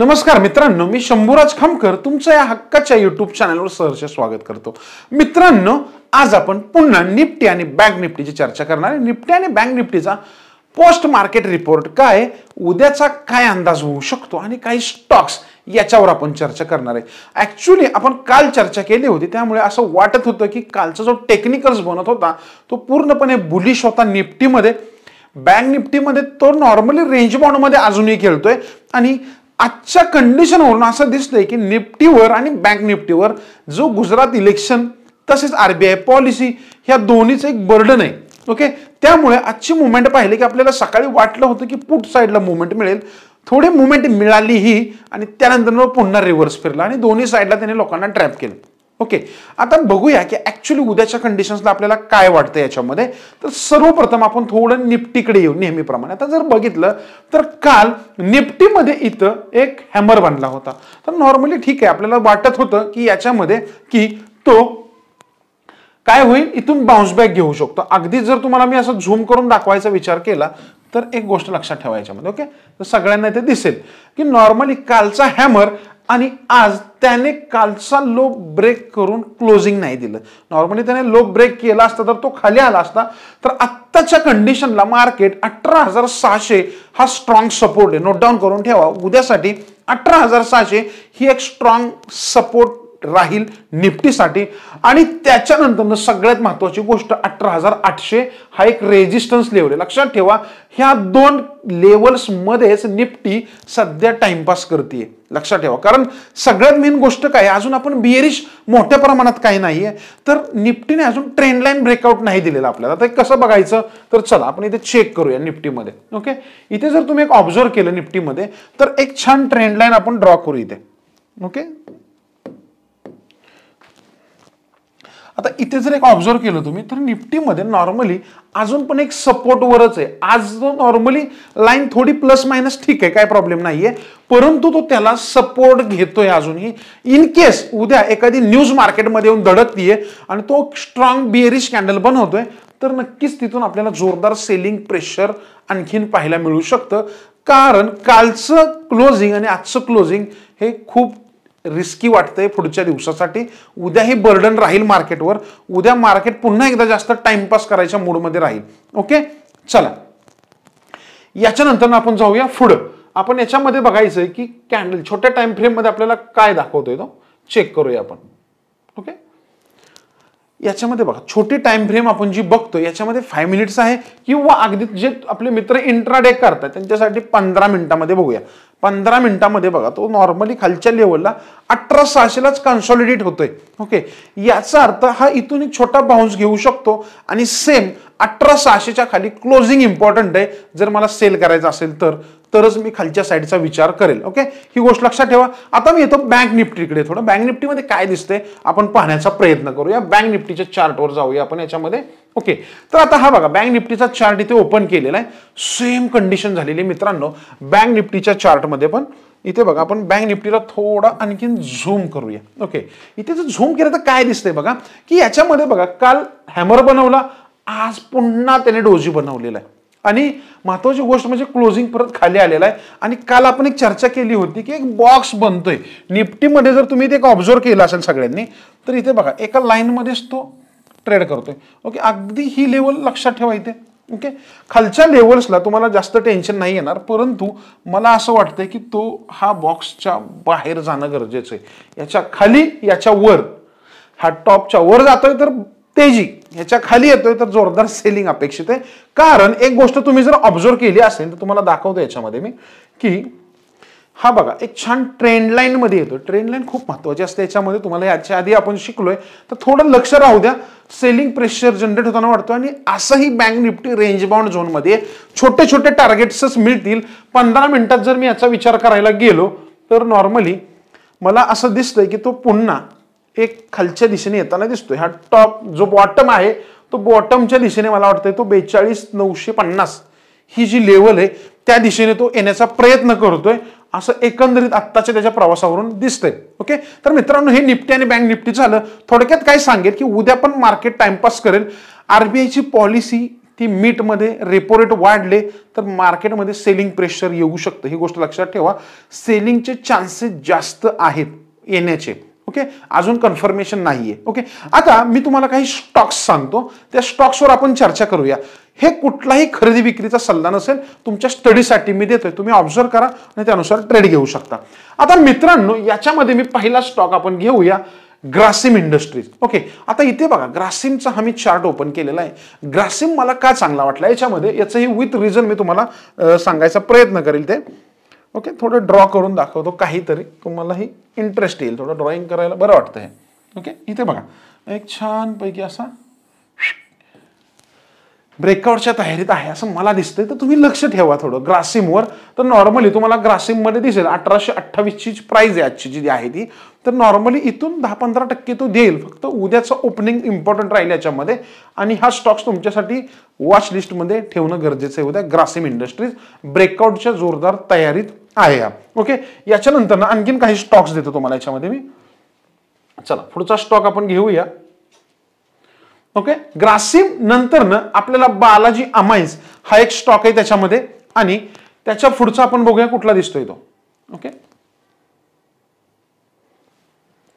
नमस्कार मित्रांनो मी शंभूराज खामकर तुमचं या हक्काच्या युट्यूब चॅनलवर सहर्ष स्वागत करतो मित्रांनो आज आपण पुन्हा निफ्टी आणि बँक निफ्टीची चर्चा करणार आहे निफ्टी आणि बँक निफ्टीचा पोस्ट मार्केट रिपोर्ट काय उद्याचा काय अंदाज होऊ शकतो आणि काही स्टॉक्स याच्यावर आपण चर्चा करणार आहे ॲक्च्युली आपण काल चर्चा केली होती त्यामुळे असं वाटत होतं की कालचा जो टेक्निकल्स बनत होता तो पूर्णपणे बुलिश होता निफ्टीमध्ये बँक निफ्टीमध्ये तो नॉर्मली रेंज बॉन्डमध्ये अजूनही खेळतोय आणि आजच्या कंडिशनवरून असं दिसतंय की निफ्टीवर आणि बँक निफ्टीवर जो गुजरात इलेक्शन तसेच आर बी आय पॉलिसी ह्या दोन्हीच एक बर्डन आहे ओके त्यामुळे आजची मुवमेंट पाहिली की आपल्याला सकाळी वाटलं होतं की पुट साईडला मुवमेंट मिळेल थोडी मुवमेंट मिळालीही आणि त्यानंतर पुन्हा रिव्हर्स फिरला आणि दोन्ही साईडला त्याने लोकांना ट्रॅप केलं ओके आता बघूया की ॲक्च्युली उद्याच्या कंडिशन्सला आपल्याला काय वाटतं याच्यामध्ये तर सर्वप्रथम आपण थोडं निपटीकडे येऊ नेहमीप्रमाणे आता जर बघितलं तर काल निपटीमध्ये इथं एक हॅमर बनला होता तर नॉर्मली ठीक आहे आपल्याला वाटत होतं की याच्यामध्ये की तो काय होईल इथून बॅक घेऊ शकतो अगदी जर तुम्हाला मी असं झूम करून दाखवायचा विचार केला तर एक गोष्ट लक्षात ठेवायच्यामध्ये ओके तर सगळ्यांना ते दिसेल की नॉर्मली कालचा हॅमर आणि आज त्याने कालचा लो ब्रेक करून क्लोजिंग नाही दिलं नॉर्मली त्याने लो ब्रेक केला असता तर तो खाली आला असता तर आत्ताच्या कंडिशनला मार्केट अठरा हजार सहाशे हा स्ट्रॉंग सपोर्ट आहे नोट डाऊन करून ठेवा उद्यासाठी अठरा हजार सहाशे ही एक स्ट्रॉंग सपोर्ट राहील निफ्टीसाठी आणि त्याच्यानंतर सगळ्यात महत्वाची गोष्ट अठरा हजार आठशे हा एक रेजिस्टन्स लेवल आहे लक्षात ठेवा ह्या दोन मध्येच निफ्टी सध्या टाइमपास करते लक्षात ठेवा कारण सगळ्यात मेन गोष्ट काय अजून आपण बिअरिश मोठ्या प्रमाणात काही नाहीये तर निफ्टीने अजून ट्रेंडलाईन ब्रेकआउट नाही दिलेला आपल्याला तर कसं बघायचं तर चला आपण इथे चेक करूया निफ्टीमध्ये ओके इथे जर तुम्ही एक ऑब्झर्व केलं निफ्टीमध्ये तर एक छान ट्रेंडलाईन आपण ड्रॉ करू इथे ओके आता इथे जर एक ऑब्झर्व केलं तुम्ही तर निफ्टीमध्ये नॉर्मली अजून पण एक सपोर्टवरच आहे आज जो नॉर्मली लाईन थोडी प्लस मायनस ठीक आहे काय प्रॉब्लेम नाही आहे परंतु तो त्याला सपोर्ट घेतोय अजूनही इन केस उद्या एखादी न्यूज मार्केटमध्ये येऊन धडकतीये आणि तो स्ट्रॉंग बिअरिश कॅन्डल बनवतोय तर नक्कीच तिथून आपल्याला जोरदार सेलिंग प्रेशर आणखीन पाहायला मिळू शकतं कारण कालचं क्लोजिंग आणि आजचं क्लोजिंग हे खूप रिस्की वाटतंय पुढच्या दिवसासाठी उद्या हे बर्डन राहील मार्केटवर उद्या मार्केट पुन्हा एकदा जास्त टाइमपास करायच्या मूडमध्ये राहील ओके चला याच्यानंतर आपण जाऊया पुढं आपण याच्यामध्ये बघायचंय की कॅन्डल छोट्या टाइम फ्रेममध्ये आपल्याला काय दाखवतोय तो चेक करूया आपण ओके याच्यामध्ये बघा छोटी टाइम फ्रेम आपण जी बघतो याच्यामध्ये फाय मिनिट्स आहे किंवा अगदी जे आपले मित्र इंट्राडे करतात त्यांच्यासाठी पंधरा मिनिटामध्ये बघूया पंधरा मिनिटामध्ये बघा तो नॉर्मली खालच्या लेवलला अठरा सहाशेलाच कन्सॉलिडेट होतोय ओके याचा अर्थ हा इथून एक छोटा बाउन्स घेऊ शकतो आणि सेम अठरा सहाशेच्या खाली क्लोजिंग इम्पॉर्टंट आहे जर मला सेल करायचा असेल तर तरच मी खालच्या साईडचा विचार करेल ओके ही गोष्ट लक्षात ठेवा आता मी येतो बँक निफ्टीकडे थोडं बँक निफ्टीमध्ये काय दिसतंय आपण पाहण्याचा प्रयत्न करूया बँक निफ्टीच्या चार्टवर जाऊया आपण याच्यामध्ये ओके तर आता हा बघा बँक निफ्टीचा चार्ट इथे ओपन केलेला आहे सेम कंडिशन झालेली मित्रांनो बँक निफ्टीच्या चार्टमध्ये पण इथे बघा आपण बँक निफ्टीला थोडा आणखीन झूम करूया ओके इथे जर झूम केलं तर काय दिसतंय बघा की याच्यामध्ये बघा काल हॅमर बनवला आज पुन्हा त्याने डोजी बनवलेला आहे आणि महत्वाची गोष्ट म्हणजे क्लोजिंग परत खाली आलेला आहे आणि काल आपण एक चर्चा केली होती की एक बॉक्स बनतोय निफ्टीमध्ये जर तुम्ही ते ऑब्झर्व केला असेल सगळ्यांनी तर इथे बघा एका लाईनमध्येच तो ट्रेड करतोय ओके अगदी ही लेवल लक्षात ठेवा इथे ओके खालच्या लेवल्सला तुम्हाला जास्त टेन्शन नाही येणार परंतु मला असं वाटतंय की तो हा बॉक्सच्या बाहेर जाणं गरजेचं आहे याच्या खाली याच्या वर हा टॉपच्या वर जातोय तर तेजी याच्या खाली येतोय तर जोरदार सेलिंग अपेक्षित आहे कारण एक गोष्ट तुम्ही जर ऑब्झर्व केली असेल तर तुम्हाला दाखवतो याच्यामध्ये मी की हा बघा एक छान ट्रेंडलाईनमध्ये येतो लाईन खूप महत्वाची असते याच्यामध्ये तुम्हाला याच्या आधी आपण शिकलोय तर थोडं लक्ष राहू द्या सेलिंग प्रेशर जनरेट होताना वाटतो आणि असंही बँक निफ्टी रेंज बाउंड झोनमध्ये छोटे छोटे टार्गेट्सच मिळतील पंधरा मिनिटात जर मी याचा विचार करायला गेलो तर नॉर्मली मला असं दिसतंय की तो पुन्हा एक खालच्या दिशेने येताना दिसतोय हा टॉप जो बॉटम आहे तो बॉटमच्या दिशेने मला वाटतंय तो बेचाळीस नऊशे पन्नास ही जी लेवल आहे त्या दिशेने तो येण्याचा प्रयत्न करतोय असं एकंदरीत आत्ताच्या त्याच्या प्रवासावरून दिसतंय ओके तर मित्रांनो हे निफ्टी आणि बँक निफ्टी झालं थोडक्यात काय सांगेल की उद्या पण मार्केट टाइमपास करेल आरबीआयची पॉलिसी ती मीटमध्ये रेपो रेट वाढले तर मार्केटमध्ये सेलिंग प्रेशर येऊ शकतं ही गोष्ट लक्षात ठेवा सेलिंगचे चान्सेस जास्त आहेत येण्याचे ओके अजून कन्फर्मेशन नाहीये ओके आता मी तुम्हाला काही स्टॉक्स सांगतो त्या स्टॉक्सवर आपण चर्चा करूया हे कुठलाही खरेदी विक्रीचा सल्ला नसेल तुमच्या स्टडीसाठी मी देतोय तुम्ही ऑब्झर्व करा आणि त्यानुसार ट्रेड घेऊ शकता आता मित्रांनो याच्यामध्ये मी पहिला स्टॉक आपण घेऊया ग्रासिम इंडस्ट्रीज ओके आता इथे बघा ग्रासिमचा हा मी चार्ट ओपन केलेला आहे ग्रासिम मला का चांगला वाटला याच्यामध्ये याचंही विथ रिझन मी तुम्हाला सांगायचा प्रयत्न करेल ते ओके थोडं ड्रॉ करून दाखवतो काहीतरी तुम्हालाही इंटरेस्ट येईल थोडं ड्रॉइंग करायला बरं वाटतं हे ओके इथे बघा एक छानपैकी असा ब्रेकआउटच्या तयारीत आहे असं मला दिसतंय तर तुम्ही लक्ष ठेवा थोडं ग्रासिमवर तर नॉर्मली तुम्हाला ग्रासिममध्ये दिसेल अठराशे अठ्ठावीसची प्राईज आहे आजची जी आहे ती तर नॉर्मली इथून दहा पंधरा टक्के तो देईल फक्त उद्याचं ओपनिंग इम्पॉर्टंट राहील याच्यामध्ये आणि हा स्टॉक्स तुमच्यासाठी वॉच लिस्टमध्ये ठेवणं गरजेचं आहे उद्या ग्रासिम इंडस्ट्रीज ब्रेकआउटच्या जोरदार तयारीत आहे या ओके याच्यानंतर ना आणखीन काही स्टॉक्स देतो तुम्हाला याच्यामध्ये मी चला पुढचा स्टॉक आपण घेऊया ओके ग्रासिम ना आपल्याला बालाजी अमाइन्स हा एक स्टॉक आहे त्याच्यामध्ये आणि त्याच्या पुढचा आपण बघूया कुठला दिसतोय तो ओके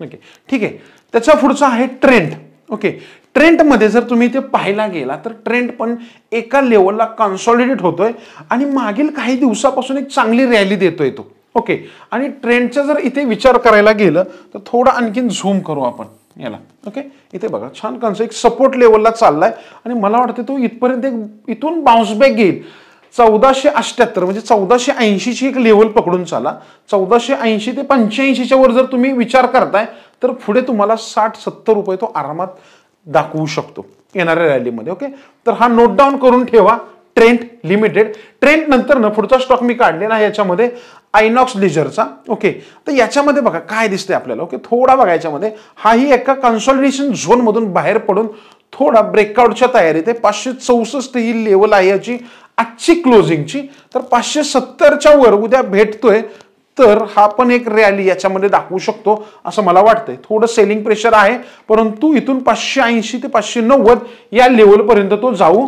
ओके ठीक आहे त्याच्या पुढचा आहे ट्रेंड ओके ट्रेंडमध्ये जर तुम्ही इथे पाहायला गेला तर ट्रेंड पण एका लेवलला कॉन्सॉलिडेट होतोय आणि मागील काही दिवसापासून एक चांगली रॅली देतोय तो ओके आणि ट्रेंडचा जर इथे विचार करायला गेलं तर थोडा आणखीन झूम करू आपण याला ओके इथे बघा छान कन्सेप्ट एक सपोर्ट लेवलला चाललाय आणि मला वाटतं तो इथपर्यंत एक इथून बाउन्सबॅक घेईल चौदाशे अष्ट्याहत्तर म्हणजे चौदाशे ऐंशीची एक लेवल पकडून चाला चौदाशे ऐंशी ते पंच्याऐंशीच्या वर जर तुम्ही विचार करताय तर पुढे तुम्हाला साठ सत्तर रुपये तो आरामात दाखवू शकतो येणाऱ्या रॅलीमध्ये ओके तर हा नोट डाऊन करून ठेवा ट्रेंट लिमिटेड ट्रेंट नंतर ना पुढचा स्टॉक मी काढलेला याच्यामध्ये आयनॉक्स लेजरचा ओके तर याच्यामध्ये बघा काय दिसतंय आपल्याला ओके थोडा बघा याच्यामध्ये हाही एका कन्सॉलिडेशन झोनमधून बाहेर पडून थोडा ब्रेकआउटच्या तयारीत आहे पाचशे चौसष्ट ही लेवल आहे याची आजची क्लोजिंगची तर पाचशे सत्तरच्या वर उद्या भेटतोय तर हा पण एक रॅली याच्यामध्ये दाखवू शकतो असं मला वाटतंय थोडं सेलिंग प्रेशर आहे परंतु इथून पाचशे ऐंशी ते पाचशे नव्वद या लेवलपर्यंत तो जाऊ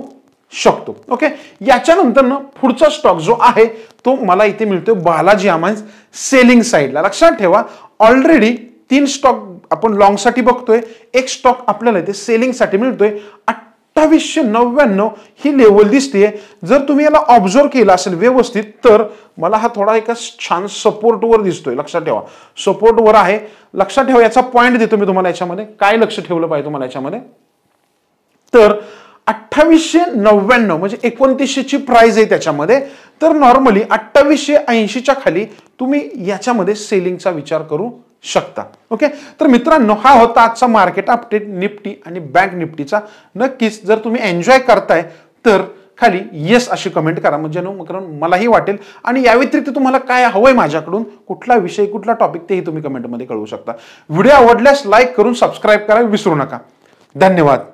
शकतो ओके याच्यानंतर ना पुढचा स्टॉक जो आहे तो मला इथे मिळतो बालाजी अमाइन्स सेलिंग साईडला लक्षात ठेवा ऑलरेडी तीन स्टॉक आपण लॉंगसाठी बघतोय एक स्टॉक आपल्याला इथे सेलिंगसाठी मिळतोय अठ्ठावीसशे नव्याण्णव ही लेवल दिसते जर तुम्ही याला ऑब्झर्व केला असेल व्यवस्थित तर मला हा थोडा एका छान सपोर्टवर दिसतोय लक्षात ठेवा सपोर्टवर आहे लक्षात ठेवा याचा पॉईंट देतो मी तुम्हाला याच्यामध्ये काय लक्ष ठेवलं पाहिजे तुम्हाला याच्यामध्ये तर अठ्ठावीसशे नव्याण्णव म्हणजे एकोणतीसशेची प्राइस आहे त्याच्यामध्ये तर नॉर्मली अठ्ठावीसशे ऐंशीच्या खाली तुम्ही याच्यामध्ये सेलिंगचा विचार करू शकता ओके तर मित्रांनो हा होता आजचा मार्केट अपडेट निफ्टी आणि बँक निफ्टीचा नक्कीच जर तुम्ही एन्जॉय करताय तर खाली येस अशी कमेंट करा म्हणजे कारण मलाही वाटेल आणि या व्यतिरिक्त तुम्हाला काय हवंय माझ्याकडून कुठला विषय कुठला टॉपिक तेही तुम्ही कमेंटमध्ये कळवू शकता व्हिडिओ आवडल्यास लाईक करून सबस्क्राईब करायला विसरू नका धन्यवाद